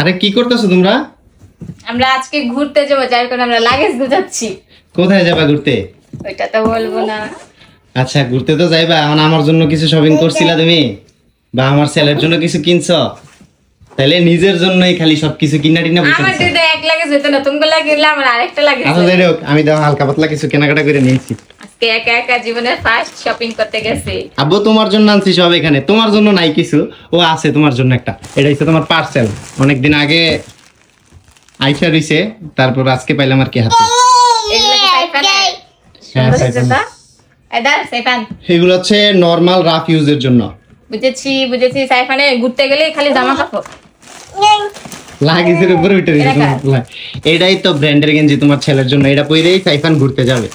আরে কি করতেছো তোমরা আমরা আজকে ঘুরতে যাবো যাই করে আমরা লাগেজ গুছাচ্ছি কোথায় যাবা ঘুরতে ওইটা তো বলবো না আচ্ছা ঘুরতে তো যাইবা এখন আমার জন্য কিছু শপিং করছিলা তুমি বা আমার ছেলের জন্য কিছু কিনছো তাহলে নিজের জন্যই খালি সবকিছু কিনা টিনা বুঝছো আমার দিদি এক লাগেজ হইতো না তুমি লাগেজ আমার আরেকটা লাগেজ আচ্ছা যাই হোক আমি তো হালকা পাতলা কিছু কেনাকাটা করে নিয়েছি আজকে একা একা জীবনে ফার্স্ট শপিং করতে গেছি তোমার জন্য আনছি সব এখানে তোমার জন্য নাই কিছু ও আছে তোমার জন্য একটা এটা তোমার পার্সেল অনেক দিন আগে আইসা রইছে তারপর আজকে পাইলাম আর কি হাতে এগুলো হ্যাঁ, হচ্ছে নরমাল রাফ ইউজের জন্য বুঝেছি বুঝেছি সাইফানে ঘুরতে গেলে খালি জামা কাপড় উপরে উঠে এটাই তো ব্র্যান্ডের গেঞ্জি তোমার ছেলের জন্য এটা পরেই সাইফান ঘুরতে যাবে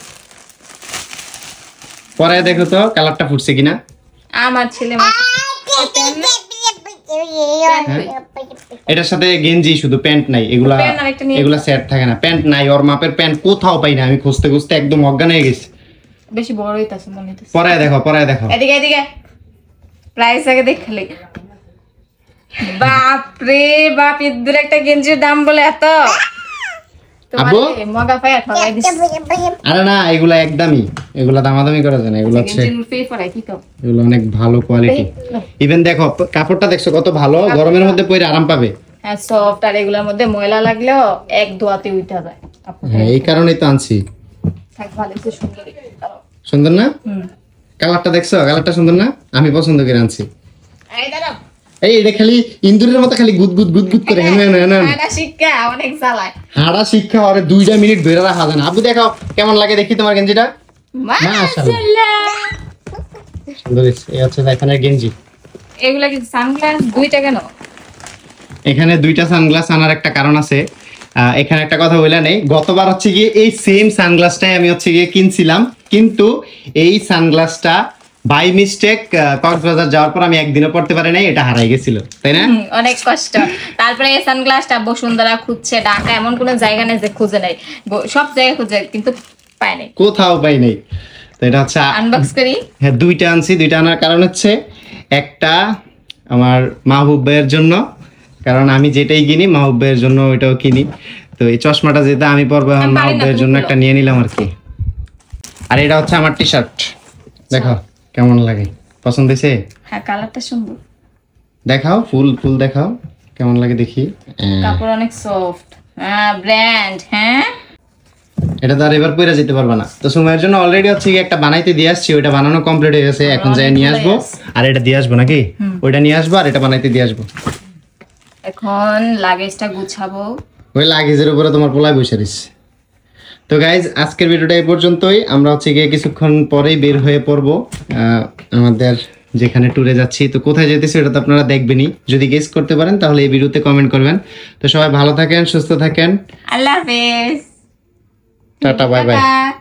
পরে দেখো তো কালারটা ফুটছে কিনা আমার ছেলে এটার সাথে গেঞ্জি শুধু প্যান্ট নাই এগুলা এগুলা সেট থাকে না প্যান্ট নাই ওর মাপের প্যান্ট কোথাও পাই না আমি খুঁজতে খুঁজতে একদম অজ্ঞান হয়ে গেছি বেশি বড় হইতাছে মনে হইতাছে পরে দেখো পরে দেখো এদিকে এদিকে প্রাইস আগে দেখলে বাপ রে বাপ ইদ্র একটা গেঞ্জির দাম বলে এত কত ভালো গরমের মধ্যে আরাম পাবে হ্যাঁ, মধ্যে ময়লা এক হ্যাঁ এই কারণেই তো আনছি সুন্দর না কালারটা দেখছো কালারটা সুন্দর না আমি পছন্দ করে আনছি এই এটা খালি ইন্দুরের মতো খালি গুদ গুদ করে হ্যাঁ হ্যাঁ হ্যাঁ শিক্ষা অনেক হাড়া শিক্ষা দুইটা মিনিট ধরে রাখা যায় না আপু কেমন লাগে দেখি তোমার গেঞ্জিটা গেঞ্জি এখানে দুইটা সানগ্লাস আনার একটা কারণ আছে এখানে একটা কথা বলে নেই গতবার হচ্ছে গিয়ে এই সেম সানগ্লাসটাই আমি হচ্ছে গিয়ে কিনছিলাম কিন্তু এই সানগ্লাসটা বাই মিস্টেক uh, কক্সবাজার যাওয়ার পর আমি একদিনও পড়তে পারি নাই এটা হারাই গেছিল তাই না অনেক কষ্ট তারপরে এই সানগ্লাসটা বসুন্ধরা খুঁজছে ঢাকা এমন কোনো জায়গা নেই যে খুঁজে নাই সব জায়গায় খুঁজে কিন্তু পায় নাই কোথাও পাই নাই তো এটা হচ্ছে আনবক্স করি হ্যাঁ দুইটা আনছি দুইটা আনার কারণ হচ্ছে একটা আমার মাহবুব ভাইয়ের জন্য কারণ আমি যেটাই কিনি মাহবুব ভাইয়ের জন্য ওইটাও কিনি তো এই চশমাটা যেটা আমি পরবো মাহবুব ভাইয়ের জন্য একটা নিয়ে নিলাম আর কি আর এটা হচ্ছে আমার টি শার্ট দেখো কেমন লাগে পছন্দ হয়েছে হ্যাঁ কালারটা সুন্দর দেখাও ফুল ফুল দেখাও কেমন লাগে দেখি হ্যাঁ। কাপড় অনেক সফট হ্যাঁ ব্র্যান্ড হ্যাঁ এটা তো আর এবার পয়রা যেতে পারবে না তো সময়ের জন্য অলরেডি হচ্ছে একটা বানাইতে দিয়ে আসছি ওইটা বানানো কমপ্লিট হয়ে গেছে এখন যাই নিয়ে আসবো আর এটা দিয়ে আসবো নাকি ওইটা নিয়ে আসবো আর এটা বানাইতে দিয়ে আসবো এখন লাগেজটা গুছাবো ওই লাগেজের উপরে তোমার পোলায় বসে রয়েছে তো গাইজ আজকের ভিডিওটা এই পর্যন্তই আমরা হচ্ছে গিয়ে কিছুক্ষণ পরেই বের হয়ে পড়ব আমাদের যেখানে ট্যুরে যাচ্ছি তো কোথায় যেতেছি এটা তো আপনারা দেখবেনই যদি গেস করতে পারেন তাহলে এই ভিডিওতে কমেন্ট করবেন তো সবাই ভালো থাকেন সুস্থ থাকেন আল্লাহ হাফেজ টাটা বাই বাই